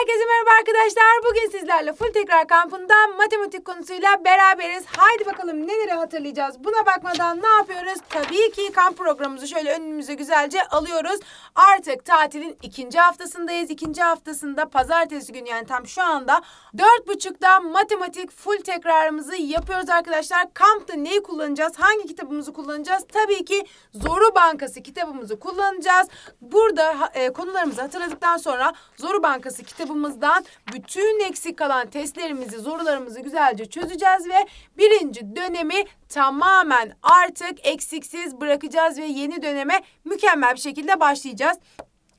Herkese merhaba arkadaşlar. Bugün sizlerle full tekrar kampında matematik konusuyla beraberiz. Haydi bakalım neleri hatırlayacağız. Buna bakmadan ne yapıyoruz? Tabii ki kamp programımızı şöyle önümüze güzelce alıyoruz. Artık tatilin ikinci haftasındayız. İkinci haftasında pazartesi günü yani tam şu anda dört buçukta matematik full tekrarımızı yapıyoruz arkadaşlar. Kampta neyi kullanacağız? Hangi kitabımızı kullanacağız? Tabii ki Zoru Bankası kitabımızı kullanacağız. Burada e, konularımızı hatırladıktan sonra Zoru Bankası kitabı kitabımızdan bütün eksik kalan testlerimizi, sorularımızı güzelce çözeceğiz ve birinci dönemi tamamen artık eksiksiz bırakacağız ve yeni döneme mükemmel bir şekilde başlayacağız.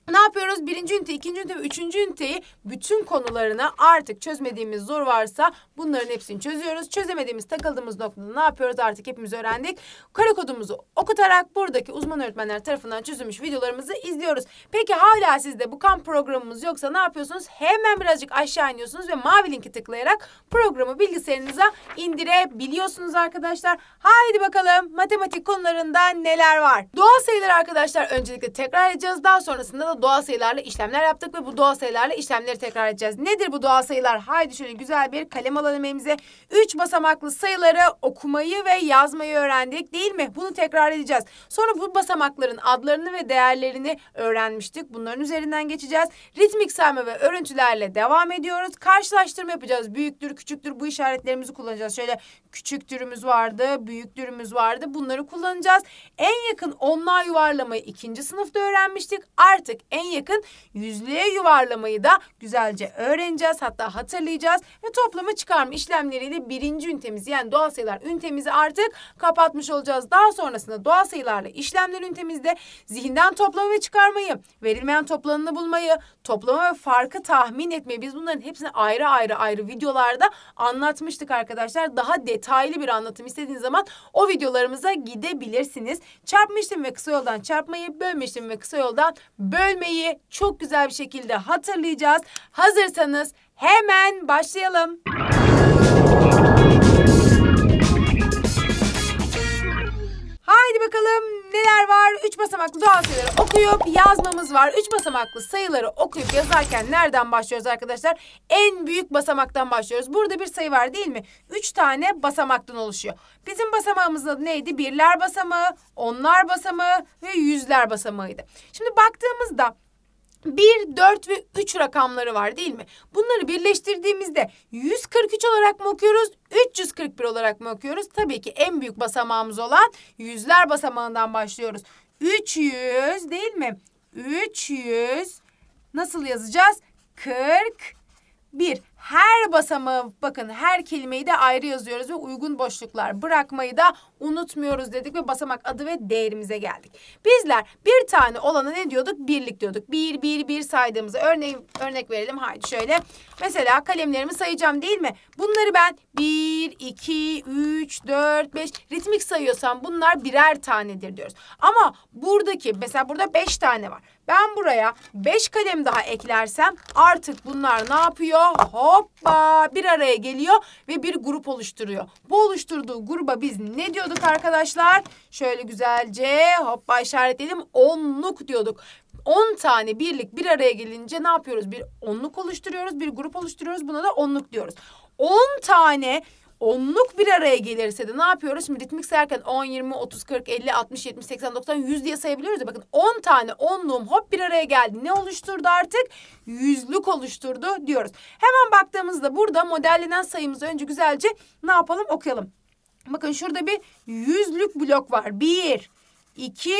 Ne yapıyoruz? Birinci ünite, ikinci ünite ve üçüncü üniteyi bütün konularına artık çözmediğimiz zor varsa bunların hepsini çözüyoruz. Çözemediğimiz, takıldığımız noktada ne yapıyoruz artık hepimiz öğrendik. Kare kodumuzu okutarak buradaki uzman öğretmenler tarafından çözülmüş videolarımızı izliyoruz. Peki hala sizde bu kamp programımız yoksa ne yapıyorsunuz? Hemen birazcık aşağı iniyorsunuz ve mavi linki tıklayarak programı bilgisayarınıza indirebiliyorsunuz arkadaşlar. Haydi bakalım matematik konularında neler var? Doğal sayılar arkadaşlar öncelikle tekrar edeceğiz. Daha sonrasında da da doğal sayılarla işlemler yaptık ve bu doğal sayılarla işlemleri tekrar edeceğiz. Nedir bu doğal sayılar? Haydi şöyle güzel bir kalem alalım elimize. Üç basamaklı sayıları okumayı ve yazmayı öğrendik değil mi? Bunu tekrar edeceğiz. Sonra bu basamakların adlarını ve değerlerini öğrenmiştik. Bunların üzerinden geçeceğiz. Ritmik sayma ve örüntülerle devam ediyoruz. Karşılaştırma yapacağız. Büyüktür, küçüktür bu işaretlerimizi kullanacağız. Şöyle küçük dürümüz vardı, büyük dürümüz vardı. Bunları kullanacağız. En yakın onlar yuvarlamayı ikinci sınıfta öğrenmiştik. Artık en yakın yüzlüğe yuvarlamayı da güzelce öğreneceğiz. Hatta hatırlayacağız ve toplama çıkarma işlemleriyle birinci ünitemizi yani doğal sayılar ünitemizi artık kapatmış olacağız. Daha sonrasında doğal sayılarla işlemler ünitemizde zihinden toplama ve çıkarmayı, verilmeyen toplanını bulmayı, toplama ve farkı tahmin etmeyi biz bunların hepsini ayrı ayrı ayrı videolarda anlatmıştık arkadaşlar. Daha detaylı detaylı bir anlatım istediğiniz zaman o videolarımıza gidebilirsiniz. Çarpmıştım ve kısa yoldan çarpmayı, bölmüştüm ve kısa yoldan bölmeyi çok güzel bir şekilde hatırlayacağız. Hazırsanız hemen başlayalım. Haydi bakalım neler var? Üç basamaklı doğal sayıları okuyup yazmamız var. Üç basamaklı sayıları okuyup yazarken nereden başlıyoruz arkadaşlar? En büyük basamaktan başlıyoruz. Burada bir sayı var değil mi? Üç tane basamaktan oluşuyor. Bizim basamağımızın adı neydi? Birler basamağı, onlar basamağı ve yüzler basamağıydı. Şimdi baktığımızda 1, 4 ve 3 rakamları var değil mi? Bunları birleştirdiğimizde 143 olarak mı okuyoruz, 341 olarak mı okuyoruz? Tabii ki en büyük basamağımız olan yüzler basamağından başlıyoruz. 300 değil mi? 300 nasıl yazacağız? 41. Her basamağı bakın her kelimeyi de ayrı yazıyoruz ve uygun boşluklar bırakmayı da unutmuyoruz dedik ve basamak adı ve değerimize geldik. Bizler bir tane olanı ne diyorduk? Birlik diyorduk. Bir, bir, bir saydığımızı örnek, örnek verelim. Haydi şöyle. Mesela kalemlerimi sayacağım değil mi? Bunları ben bir, iki, üç, dört, beş ritmik sayıyorsam bunlar birer tanedir diyoruz. Ama buradaki mesela burada beş tane var. Ben buraya beş kalem daha eklersem artık bunlar ne yapıyor? Hoppa bir araya geliyor ve bir grup oluşturuyor. Bu oluşturduğu gruba biz ne diyoruz? diyorduk arkadaşlar? Şöyle güzelce hoppa işaretleyelim. Onluk diyorduk. 10 tane birlik bir araya gelince ne yapıyoruz? Bir onluk oluşturuyoruz, bir grup oluşturuyoruz. Buna da onluk diyoruz. 10 on tane onluk bir araya gelirse de ne yapıyoruz? Şimdi ritmik sayarken 10, 20, 30, 40, 50, 60, 70, 80, 90, 100 diye sayabiliyoruz ya. Bakın 10 tane onluğum hop bir araya geldi. Ne oluşturdu artık? Yüzlük oluşturdu diyoruz. Hemen baktığımızda burada modellenen sayımızı önce güzelce ne yapalım? Okuyalım. Bakın şurada bir yüzlük blok var. Bir, iki,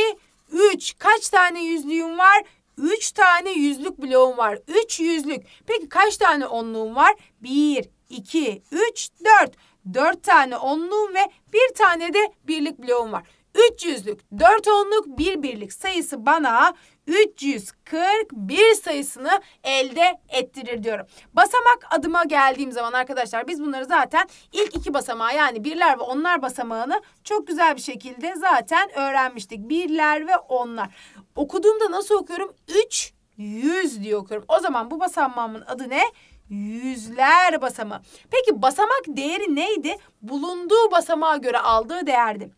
üç. Kaç tane yüzlüğüm var? Üç tane yüzlük bloğum var. Üç yüzlük. Peki kaç tane onluğum var? Bir, iki, üç, dört. Dört tane onluğum ve bir tane de birlik bloğum var. Üç yüzlük, dört onluk, bir birlik sayısı bana 341 sayısını elde ettirir diyorum. Basamak adıma geldiğim zaman arkadaşlar biz bunları zaten ilk iki basamağı yani birler ve onlar basamağını çok güzel bir şekilde zaten öğrenmiştik. Birler ve onlar. Okuduğumda nasıl okuyorum? 300 100 diye okuyorum. O zaman bu basamağımın adı ne? Yüzler basamağı. Peki basamak değeri neydi? Bulunduğu basamağa göre aldığı değerdi.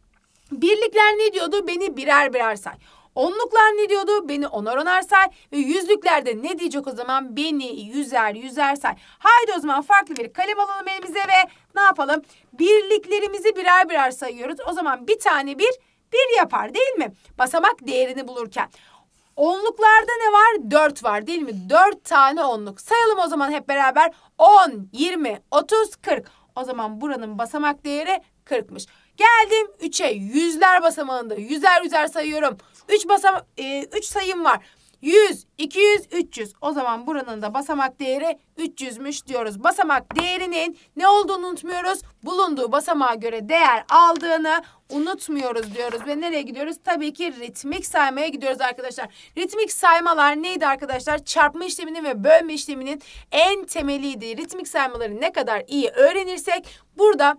Birlikler ne diyordu? Beni birer birer say. Onluklar ne diyordu? Beni onar onar say. Ve yüzlüklerde ne diyecek o zaman? Beni yüzer yüzer say. Haydi o zaman farklı bir kalem alalım elimize ve ne yapalım? Birliklerimizi birer birer sayıyoruz. O zaman bir tane bir, bir yapar değil mi? Basamak değerini bulurken. Onluklarda ne var? Dört var değil mi? Dört tane onluk. Sayalım o zaman hep beraber. On, yirmi, otuz, kırk. O zaman buranın basamak değeri kırkmış. Geldim 3'e. Yüzler basamağında. Yüzer yüzer sayıyorum. 3 basama 3 e, üç sayım var. 100, 200, 300. O zaman buranın da basamak değeri 300'müş diyoruz. Basamak değerinin ne olduğunu unutmuyoruz. Bulunduğu basamağa göre değer aldığını unutmuyoruz diyoruz. Ve nereye gidiyoruz? Tabii ki ritmik saymaya gidiyoruz arkadaşlar. Ritmik saymalar neydi arkadaşlar? Çarpma işleminin ve bölme işleminin en temeliydi. Ritmik saymaları ne kadar iyi öğrenirsek burada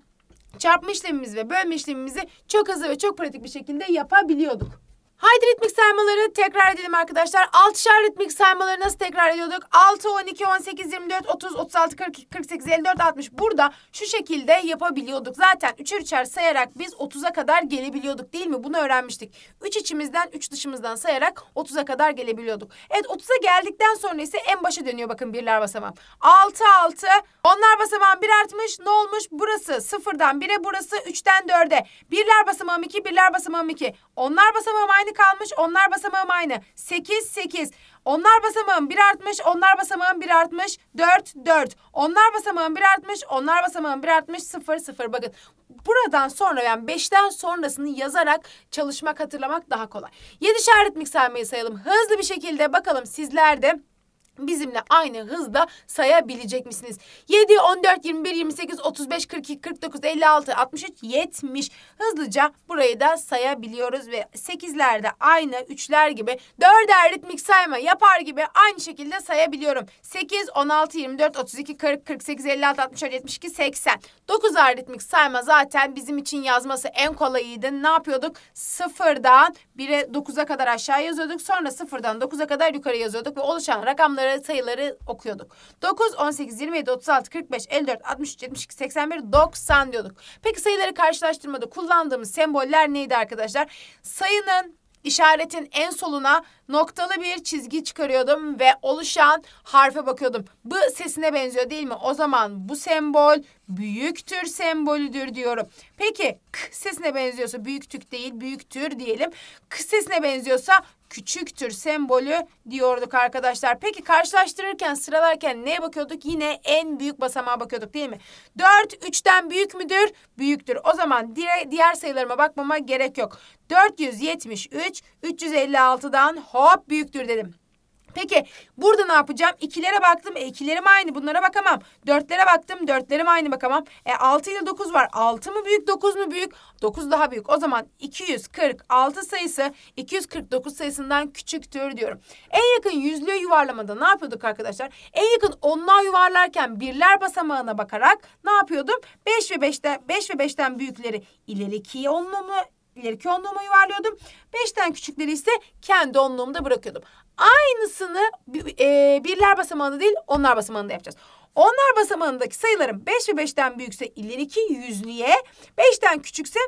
çarpma işlemimizi ve bölme işlemimizi çok hızlı ve çok pratik bir şekilde yapabiliyorduk. Haydi ritmik saymaları tekrar edelim arkadaşlar. Altışar ritmik saymaları nasıl tekrar ediyorduk? 6, 12, 18, 24, 30, 36, 40, 48, 54, 60. Burada şu şekilde yapabiliyorduk. Zaten üçer üçer sayarak biz 30'a kadar gelebiliyorduk değil mi? Bunu öğrenmiştik. üç içimizden üç dışımızdan sayarak 30'a kadar gelebiliyorduk. Evet 30'a geldikten sonra ise en başa dönüyor bakın birler basamağım 6, 6. Onlar basamağım 1 artmış. Ne olmuş? Burası 0'dan 1'e burası 3'ten 4'e. Birler basamağım 2, birler basamağım 2. Onlar basamam aynı aynı kalmış. Onlar basamağım aynı. 8, 8. Onlar basamağım 1 artmış. Onlar basamağım 1 artmış. 4, 4. Onlar basamağım 1 artmış. Onlar basamağım 1 artmış. 0, 0. Bakın buradan sonra yani 5'ten sonrasını yazarak çalışmak, hatırlamak daha kolay. 7 şer ritmik saymayı sayalım. Hızlı bir şekilde bakalım sizler de bizimle aynı hızda sayabilecek misiniz? 7, 14, 21, 28, 35, 42, 49, 56, 63, 70. Hızlıca burayı da sayabiliyoruz ve 8'lerde aynı 3'ler gibi 4'er ritmik sayma yapar gibi aynı şekilde sayabiliyorum. 8, 16, 24, 32, 40, 48, 56, 64, 72, 80. 9'er ritmik sayma zaten bizim için yazması en kolayıydı. Ne yapıyorduk? Sıfırdan 1'e 9'a kadar aşağı yazıyorduk. Sonra 0'dan 9'a kadar yukarı yazıyorduk ve oluşan rakamları, sayıları okuyorduk. 9, 18, 27, 36, 45, 54, 63, 72, 81, 90 diyorduk. Peki sayıları karşılaştırmada kullandığımız semboller neydi arkadaşlar? Sayının işaretin en soluna noktalı bir çizgi çıkarıyordum ve oluşan harfe bakıyordum. B sesine benziyor değil mi? O zaman bu sembol büyüktür sembolüdür diyorum. Peki k sesine benziyorsa büyüktük değil büyüktür diyelim. K sesine benziyorsa küçüktür sembolü diyorduk arkadaşlar. Peki karşılaştırırken sıralarken neye bakıyorduk? Yine en büyük basamağa bakıyorduk değil mi? 4 3'ten büyük müdür? Büyüktür. O zaman diğer sayılarıma bakmama gerek yok. 473 356'dan hop büyüktür dedim. Peki burada ne yapacağım? İkilere baktım. E, ikilerim aynı. Bunlara bakamam. Dörtlere baktım. Dörtlerim aynı bakamam. E, 6 ile dokuz var. Altı mı büyük dokuz mu büyük? Dokuz daha büyük. O zaman 246 sayısı 249 sayısından küçüktür diyorum. En yakın yüzlüğe yuvarlamada ne yapıyorduk arkadaşlar? En yakın onluğa yuvarlarken birler basamağına bakarak ne yapıyordum? Beş ve 5'te beş ve beşten büyükleri ileri 2 onluğumu ileriki onluğuma yuvarlıyordum. Beşten küçükleri ise kendi onluğumda bırakıyordum. Aynısını e, birler basamağında değil onlar basamağında yapacağız. Onlar basamağındaki sayıların 5 ve 5'ten büyükse ileriki yüzlüğe, 5'ten küçükse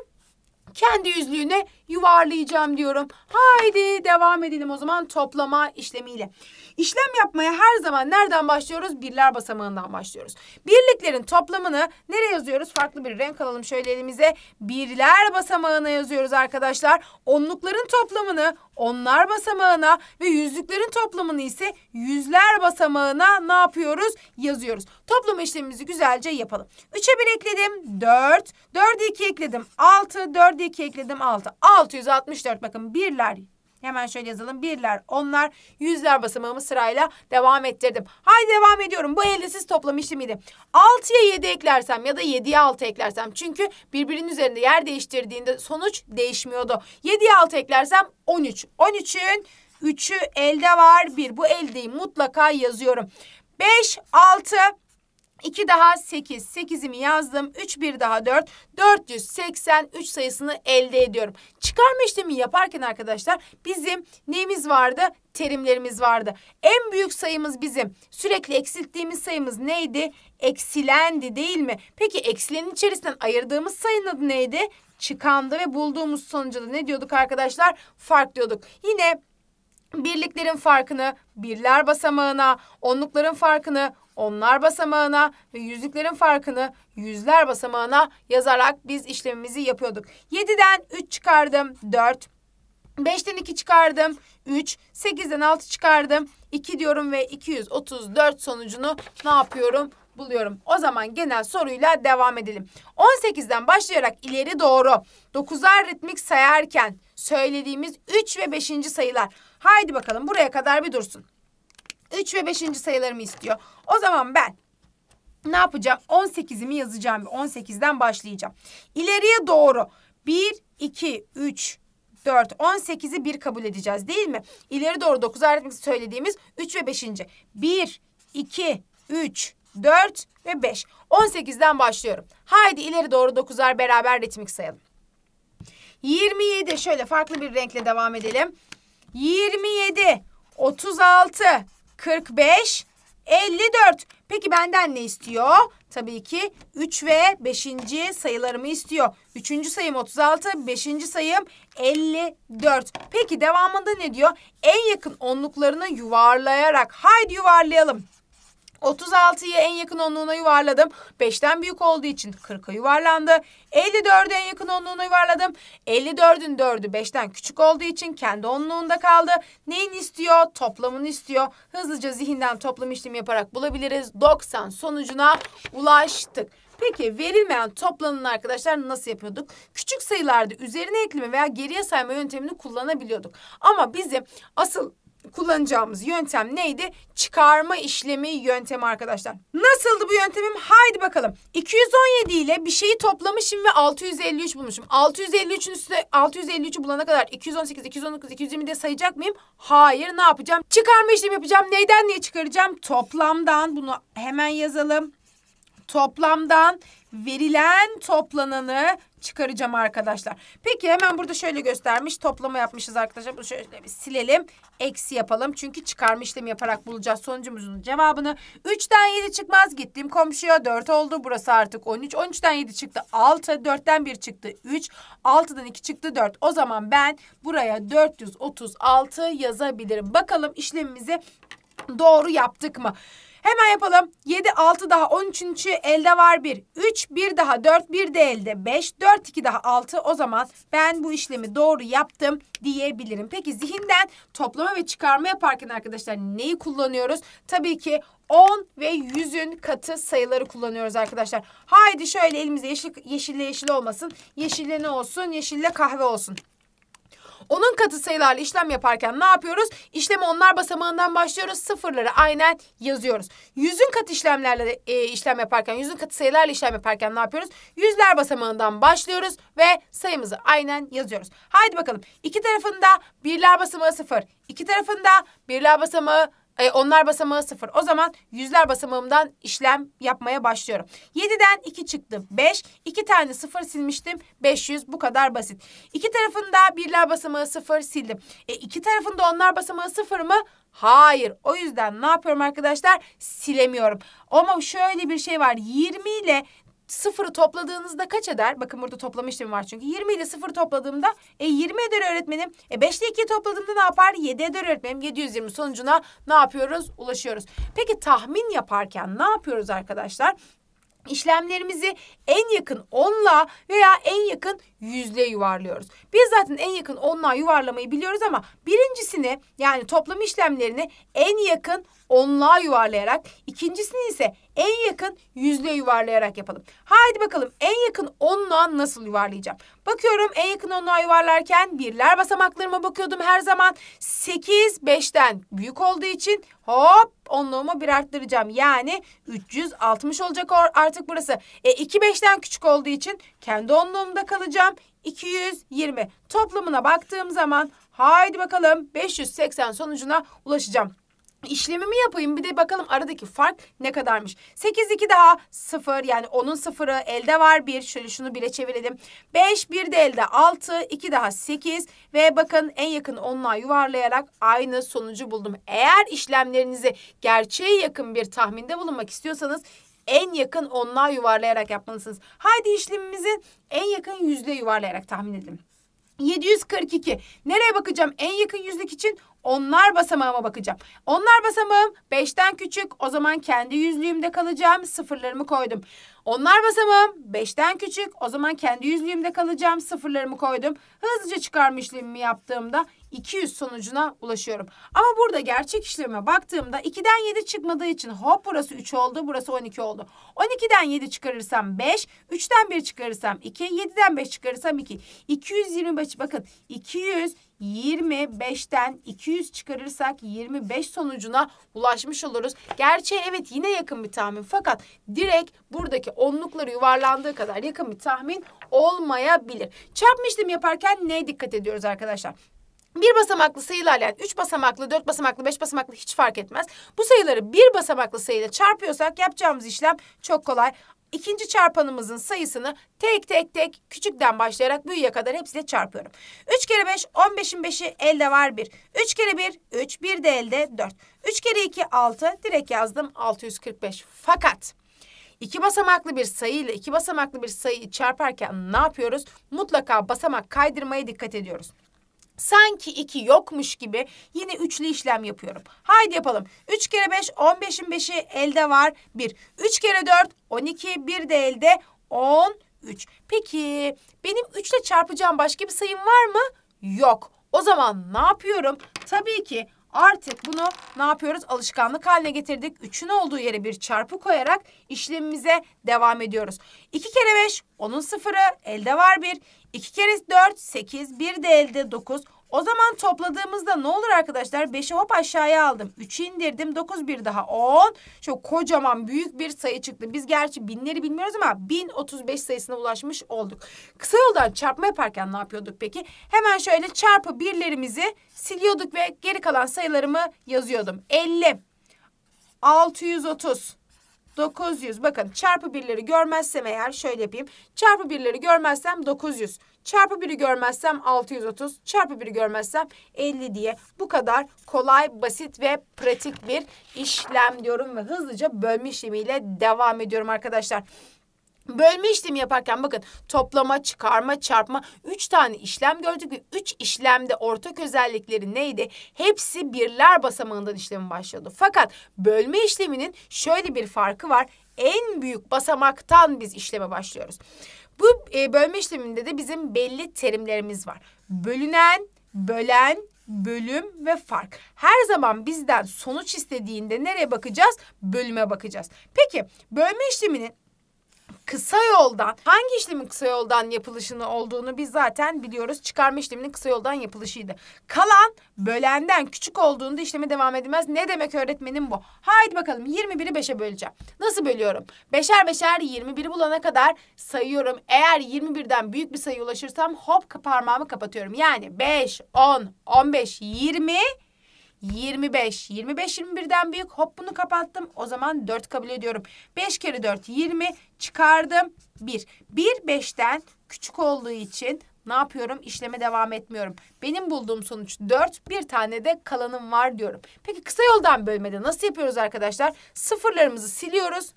kendi yüzlüğüne yuvarlayacağım diyorum. Haydi devam edelim o zaman toplama işlemiyle. İşlem yapmaya her zaman nereden başlıyoruz? Birler basamağından başlıyoruz. Birliklerin toplamını nereye yazıyoruz? Farklı bir renk alalım şöyle elimize. Birler basamağına yazıyoruz arkadaşlar. Onlukların toplamını onlar basamağına ve yüzlüklerin toplamını ise yüzler basamağına ne yapıyoruz? Yazıyoruz. Toplama işlemimizi güzelce yapalım. 3'e 1 ekledim 4, 4'e 2 ekledim 6, 4'e 2 ekledim 6. 664 bakın birler Hemen şöyle yazalım. Birler, onlar, yüzler basamağımı sırayla devam ettirdim. Haydi devam ediyorum. Bu ellisiz toplam işlemiydi. 6'ya 7 eklersem ya da 7'ye 6 eklersem. Çünkü birbirinin üzerinde yer değiştirdiğinde sonuç değişmiyordu. 7'ye 6 eklersem 13. 13'ün 3'ü elde var. 1. Bu eldeyi mutlaka yazıyorum. 5, 6, 2 daha 8, 8'imi yazdım. 3 1 daha 4, 483 sayısını elde ediyorum. Çıkarma işlemi yaparken arkadaşlar bizim neyimiz vardı? Terimlerimiz vardı. En büyük sayımız bizim. Sürekli eksilttiğimiz sayımız neydi? Eksilendi değil mi? Peki eksilenin içerisinden ayırdığımız sayının adı neydi? Çıkandı ve bulduğumuz sonucu da ne diyorduk arkadaşlar? Fark diyorduk. Yine birliklerin farkını birler basamağına, onlukların farkını onlar basamağına ve yüzlüklerin farkını yüzler basamağına yazarak biz işlemimizi yapıyorduk. 7'den 3 çıkardım 4. 5'ten 2 çıkardım 3. 8'den 6 çıkardım 2 diyorum ve 234 sonucunu ne yapıyorum? buluyorum. O zaman genel soruyla devam edelim. 18'den başlayarak ileri doğru 9'ar ritmik sayarken söylediğimiz 3 ve 5. sayılar Haydi bakalım buraya kadar bir dursun. Üç ve 5. sayılarımı istiyor. O zaman ben ne yapacağım? 18'imi yazacağım ve 18'den başlayacağım. İleriye doğru 1, 2, 3, 4, 18'i 1 kabul edeceğiz değil mi? İleri doğru 9 aritmetik söylediğimiz 3 ve 5. 1, 2, 3, 4 ve 5. 18'den başlıyorum. Haydi ileri doğru 9'lar beraber ritmik sayalım. 27 şöyle farklı bir renkle devam edelim. 27, 36, 45, 54. Peki benden ne istiyor? Tabii ki 3 ve 5. sayılarımı istiyor. 3. sayım 36, 5. sayım 54. Peki devamında ne diyor? En yakın onluklarını yuvarlayarak. Haydi yuvarlayalım. 36'yı en yakın onluğuna yuvarladım. 5'ten büyük olduğu için 40'a yuvarlandı. 54'ü en yakın onluğuna yuvarladım. 54'ün 4'ü 5'ten küçük olduğu için kendi onluğunda kaldı. Neyin istiyor? Toplamını istiyor. Hızlıca zihinden toplam işlemi yaparak bulabiliriz. 90 sonucuna ulaştık. Peki verilmeyen toplamın arkadaşlar nasıl yapıyorduk? Küçük sayılarda üzerine ekleme veya geriye sayma yöntemini kullanabiliyorduk. Ama bizim asıl kullanacağımız yöntem neydi? Çıkarma işlemi yöntemi arkadaşlar. Nasıldı bu yöntemim? Haydi bakalım. 217 ile bir şeyi toplamışım ve 653 bulmuşum. 653'ün üstüne 653'ü bulana kadar 218, 219, 220 de sayacak mıyım? Hayır. Ne yapacağım? Çıkarma işlemi yapacağım. Neyden niye çıkaracağım? Toplamdan. Bunu hemen yazalım toplamdan verilen toplananı çıkaracağım arkadaşlar. Peki hemen burada şöyle göstermiş. Toplama yapmışız arkadaşlar. Bunu şöyle bir silelim. Eksi yapalım. Çünkü çıkarma işlemi yaparak bulacağız sonucumuzun cevabını. 3'ten 7 çıkmaz. gittim komşuya 4 oldu. Burası artık 13. 13'ten 7 çıktı 6. 4'ten 1 çıktı 3. 6'dan 2 çıktı 4. O zaman ben buraya 436 yazabilirim. Bakalım işlemimizi doğru yaptık mı? Hemen yapalım. 7, 6 daha 13. elde var 1. 3, 1 daha 4, 1 de elde 5. 4, 2 daha 6. O zaman ben bu işlemi doğru yaptım diyebilirim. Peki zihinden toplama ve çıkarma yaparken arkadaşlar neyi kullanıyoruz? Tabii ki 10 ve 100'ün katı sayıları kullanıyoruz arkadaşlar. Haydi şöyle elimizde yeşil, yeşille yeşil olmasın. Yeşille ne olsun? Yeşille kahve olsun. Onun katı sayılarla işlem yaparken ne yapıyoruz? İşlemi onlar basamağından başlıyoruz. Sıfırları aynen yazıyoruz. Yüzün kat işlemlerle e, işlem yaparken, yüzün katı sayılarla işlem yaparken ne yapıyoruz? Yüzler basamağından başlıyoruz ve sayımızı aynen yazıyoruz. Haydi bakalım. İki tarafında birler basamağı sıfır. İki tarafında birler basamağı e, onlar basamağı sıfır. O zaman yüzler basamağımdan işlem yapmaya başlıyorum. 7'den 2 çıktı. 5. 2 tane sıfır silmiştim. 500 bu kadar basit. İki tarafında birler basamağı sıfır sildim. E, iki tarafında onlar basamağı sıfır mı? Hayır. O yüzden ne yapıyorum arkadaşlar? Silemiyorum. Ama şöyle bir şey var. 20 ile sıfırı topladığınızda kaç eder? Bakın burada toplama işlemi var çünkü. 20 ile sıfır topladığımda e, 20 eder öğretmenim. E, 5 ile 2 topladığımda ne yapar? 7 eder öğretmenim. 720 sonucuna ne yapıyoruz? Ulaşıyoruz. Peki tahmin yaparken ne yapıyoruz arkadaşlar? İşlemlerimizi en yakın 10'la veya en yakın yüzle yuvarlıyoruz. Biz zaten en yakın 10'la yuvarlamayı biliyoruz ama birincisini yani toplam işlemlerini en yakın onluğa yuvarlayarak, ikincisini ise en yakın yüzlüğe yuvarlayarak yapalım. Haydi bakalım en yakın onluğa nasıl yuvarlayacağım? Bakıyorum en yakın onluğa yuvarlarken birler basamaklarıma bakıyordum her zaman. 8 5'ten büyük olduğu için hop onluğumu bir arttıracağım. Yani 360 olacak artık burası. E 2 5'ten küçük olduğu için kendi onluğumda kalacağım. 220 toplamına baktığım zaman haydi bakalım 580 sonucuna ulaşacağım işlemimi yapayım bir de bakalım aradaki fark ne kadarmış. 8 2 daha 0 yani onun sıfırı elde var 1 şöyle şunu bile çevirelim. 5 1 de elde 6 2 daha 8 ve bakın en yakın 10'la yuvarlayarak aynı sonucu buldum. Eğer işlemlerinizi gerçeğe yakın bir tahminde bulunmak istiyorsanız en yakın onluğa yuvarlayarak yapmalısınız. Haydi işlemimizi en yakın yüzde yuvarlayarak tahmin edelim. 742. Nereye bakacağım? En yakın yüzlük için onlar basamağıma bakacağım. Onlar basamağım beşten küçük. O zaman kendi yüzlüğümde kalacağım. Sıfırlarımı koydum. Onlar basamağım beşten küçük. O zaman kendi yüzlüğümde kalacağım. Sıfırlarımı koydum. Hızlıca çıkarma işlemimi yaptığımda 200 sonucuna ulaşıyorum. Ama burada gerçek işleme baktığımda 2'den 7 çıkmadığı için hop burası 3 oldu, burası 12 oldu. 12'den 7 çıkarırsam 5, 3'ten 1 çıkarırsam 2, 7'den 5 çıkarırsam 2. 225 bakın 200 25'ten 200 çıkarırsak 25 sonucuna ulaşmış oluruz. Gerçi evet yine yakın bir tahmin fakat direkt buradaki onlukları yuvarlandığı kadar yakın bir tahmin olmayabilir. Çarpmıştım yaparken neye dikkat ediyoruz arkadaşlar? Bir basamaklı sayılarla yani üç basamaklı, dört basamaklı, beş basamaklı hiç fark etmez. Bu sayıları bir basamaklı sayıyla çarpıyorsak yapacağımız işlem çok kolay ikinci çarpanımızın sayısını tek tek tek küçükten başlayarak büyüğe kadar hepsiyle çarpıyorum. 3 kere 5 15'in 5'i elde var 1. 3 kere 1 3 1 de elde 4. 3 kere 2 6 direkt yazdım 645. Fakat iki basamaklı bir sayı ile iki basamaklı bir sayı çarparken ne yapıyoruz? Mutlaka basamak kaydırmaya dikkat ediyoruz sanki iki yokmuş gibi yine üçlü işlem yapıyorum. Haydi yapalım. Üç kere beş, on beşin beşi elde var. Bir. Üç kere dört, on iki. Bir de elde on üç. Peki benim üçle çarpacağım başka bir sayım var mı? Yok. O zaman ne yapıyorum? Tabii ki Artık bunu ne yapıyoruz? Alışkanlık haline getirdik. Üçün olduğu yere bir çarpı koyarak işlemimize devam ediyoruz. İki kere beş, onun sıfırı, elde var bir. İki kere dört, sekiz, bir de elde dokuz. O zaman topladığımızda ne olur arkadaşlar? 5'i hop aşağıya aldım. 3'ü indirdim. 9 bir daha 10. Çok kocaman büyük bir sayı çıktı. Biz gerçi binleri bilmiyoruz ama 1035 sayısına ulaşmış olduk. Kısa yoldan çarpma yaparken ne yapıyorduk peki? Hemen şöyle çarpı birlerimizi siliyorduk ve geri kalan sayılarımı yazıyordum. 50, 630, 900. Bakın çarpı birleri görmezsem eğer şöyle yapayım. Çarpı birleri görmezsem 900. Çarpı 1'i görmezsem 630, çarpı 1'i görmezsem 50 diye bu kadar kolay, basit ve pratik bir işlem diyorum ve hızlıca bölme işlemiyle devam ediyorum arkadaşlar. Bölme işlemi yaparken bakın toplama, çıkarma, çarpma 3 tane işlem gördük ve 3 işlemde ortak özellikleri neydi? Hepsi birler basamağından işlemi başladı. Fakat bölme işleminin şöyle bir farkı var. En büyük basamaktan biz işleme başlıyoruz. Bu e, bölme işleminde de bizim belli terimlerimiz var. Bölünen, bölen, bölüm ve fark. Her zaman bizden sonuç istediğinde nereye bakacağız? Bölüme bakacağız. Peki bölme işleminin kısa yoldan hangi işlemin kısa yoldan yapılışını olduğunu biz zaten biliyoruz. Çıkarma işleminin kısa yoldan yapılışıydı. Kalan bölenden küçük olduğunda işleme devam edilmez. Ne demek öğretmenim bu? Haydi bakalım 21'i 5'e böleceğim. Nasıl bölüyorum? 5'er 5'er 21'i bulana kadar sayıyorum. Eğer 21'den büyük bir sayı ulaşırsam hop parmağımı kapatıyorum. Yani 5, 10, 15, 20 25. 25 21'den büyük. Hop bunu kapattım. O zaman 4 kabul ediyorum. 5 kere 4 20 çıkardım. 1. 1 5'ten küçük olduğu için ne yapıyorum? İşleme devam etmiyorum. Benim bulduğum sonuç 4, bir tane de kalanım var diyorum. Peki kısa yoldan bölmede nasıl yapıyoruz arkadaşlar? Sıfırlarımızı siliyoruz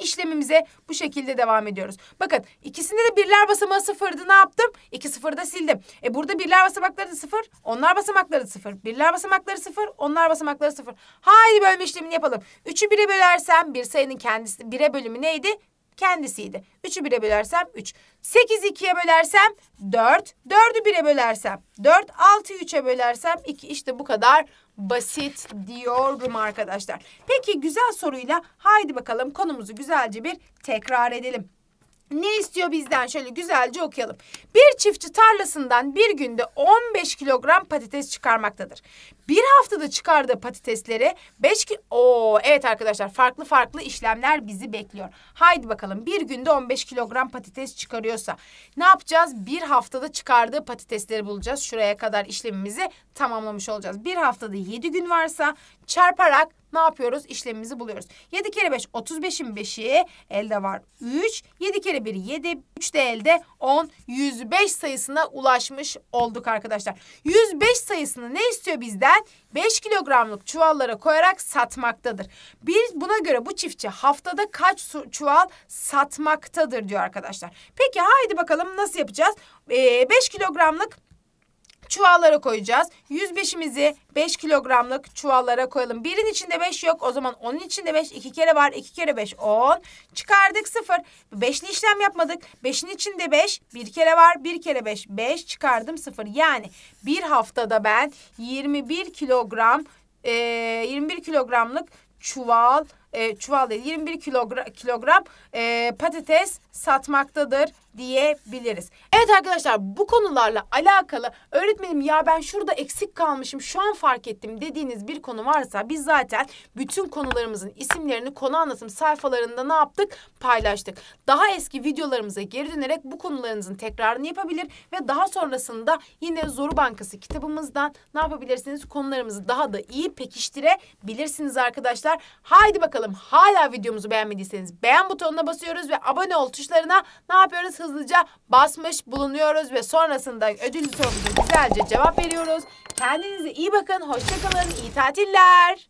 işlemimize bu şekilde devam ediyoruz. Bakın ikisinde de birler basamağı sıfırdı ne yaptım? İki sıfırı da sildim. E burada birler basamakları da sıfır, onlar basamakları da sıfır. Birler basamakları sıfır, onlar basamakları sıfır. Haydi bölme işlemini yapalım. Üçü bire bölersem bir sayının kendisi bire bölümü neydi? kendisiydi. Üçü bir'e bölersem üç. Sekiz ikiye bölersem dört. Dördü bir'e bölersem dört. Altı üç'e bölersem iki. İşte bu kadar basit diyorum arkadaşlar. Peki güzel soruyla haydi bakalım konumuzu güzelce bir tekrar edelim. Ne istiyor bizden? Şöyle güzelce okuyalım. Bir çiftçi tarlasından bir günde 15 kilogram patates çıkarmaktadır. Bir haftada çıkardığı patatesleri 5 ki Oo evet arkadaşlar farklı farklı işlemler bizi bekliyor. Haydi bakalım bir günde 15 kilogram patates çıkarıyorsa ne yapacağız? Bir haftada çıkardığı patatesleri bulacağız. Şuraya kadar işlemimizi tamamlamış olacağız. Bir haftada 7 gün varsa çarparak ne yapıyoruz? İşlemimizi buluyoruz. 7 kere 5 35'in 5'i elde var 3. 7 kere 1 7 3 de elde 10. 105 sayısına ulaşmış olduk arkadaşlar. 105 sayısını ne istiyor bizden? 5 kilogramlık çuvallara koyarak satmaktadır. Biz buna göre bu çiftçi haftada kaç çuval satmaktadır diyor arkadaşlar. Peki haydi bakalım nasıl yapacağız? Ee, 5 kilogramlık çuvallara koyacağız. 105'imizi 5 kilogramlık çuvallara koyalım. Birin içinde 5 yok. O zaman onun içinde 5. 2 kere var. 2 kere 5 10. Çıkardık 0. 5'li işlem yapmadık. 5'in içinde 5. 1 kere var. 1 kere 5. 5 çıkardım 0. Yani bir haftada ben 21 kilogram e, 21 kilogramlık çuval e, çuval değil 21 kilogra kilogram e, patates satmaktadır diyebiliriz. Evet arkadaşlar bu konularla alakalı öğretmenim ya ben şurada eksik kalmışım şu an fark ettim dediğiniz bir konu varsa biz zaten bütün konularımızın isimlerini konu anlatım sayfalarında ne yaptık paylaştık. Daha eski videolarımıza geri dönerek bu konularınızın tekrarını yapabilir ve daha sonrasında yine Zoru Bankası kitabımızdan ne yapabilirsiniz konularımızı daha da iyi pekiştirebilirsiniz arkadaşlar. Haydi bakalım bakalım. Hala videomuzu beğenmediyseniz beğen butonuna basıyoruz ve abone ol tuşlarına ne yapıyoruz? Hızlıca basmış bulunuyoruz ve sonrasında ödül sorumuza güzelce cevap veriyoruz. Kendinize iyi bakın, hoşçakalın, iyi tatiller.